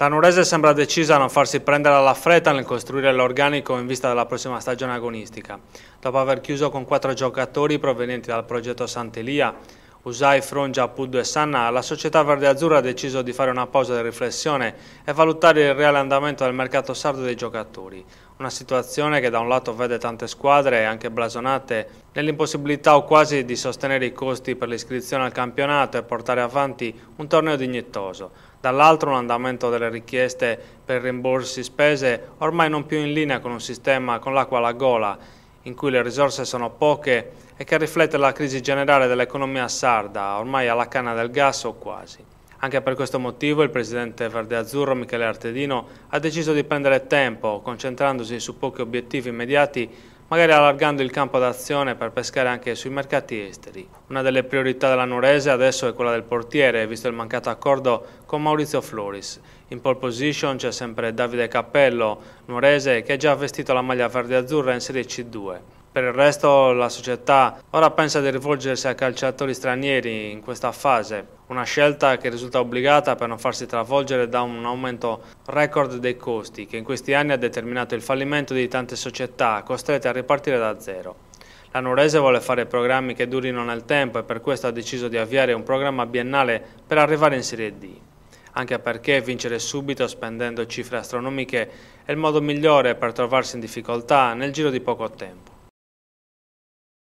La Nurese sembra decisa a non farsi prendere alla fretta nel costruire l'organico in vista della prossima stagione agonistica. Dopo aver chiuso con quattro giocatori provenienti dal progetto Sant'Elia, Usai, Frongia, Puddu e Sanna, la società verde azzurra ha deciso di fare una pausa di riflessione e valutare il reale andamento del mercato sardo dei giocatori. Una situazione che da un lato vede tante squadre, anche blasonate, nell'impossibilità o quasi di sostenere i costi per l'iscrizione al campionato e portare avanti un torneo dignitoso. Dall'altro un andamento delle richieste per rimborsi spese ormai non più in linea con un sistema con l'acqua alla gola in cui le risorse sono poche e che riflette la crisi generale dell'economia sarda, ormai alla canna del gas o quasi. Anche per questo motivo il presidente Verde Azzurro Michele Artedino ha deciso di prendere tempo, concentrandosi su pochi obiettivi immediati magari allargando il campo d'azione per pescare anche sui mercati esteri. Una delle priorità della Nurese adesso è quella del portiere, visto il mancato accordo con Maurizio Floris. In pole position c'è sempre Davide Cappello, Nurese, che ha già vestito la maglia verde-azzurra in Serie C2. Per il resto la società ora pensa di rivolgersi a calciatori stranieri in questa fase, una scelta che risulta obbligata per non farsi travolgere da un aumento record dei costi che in questi anni ha determinato il fallimento di tante società costrette a ripartire da zero. La Norese vuole fare programmi che durino nel tempo e per questo ha deciso di avviare un programma biennale per arrivare in Serie D anche perché vincere subito spendendo cifre astronomiche è il modo migliore per trovarsi in difficoltà nel giro di poco tempo.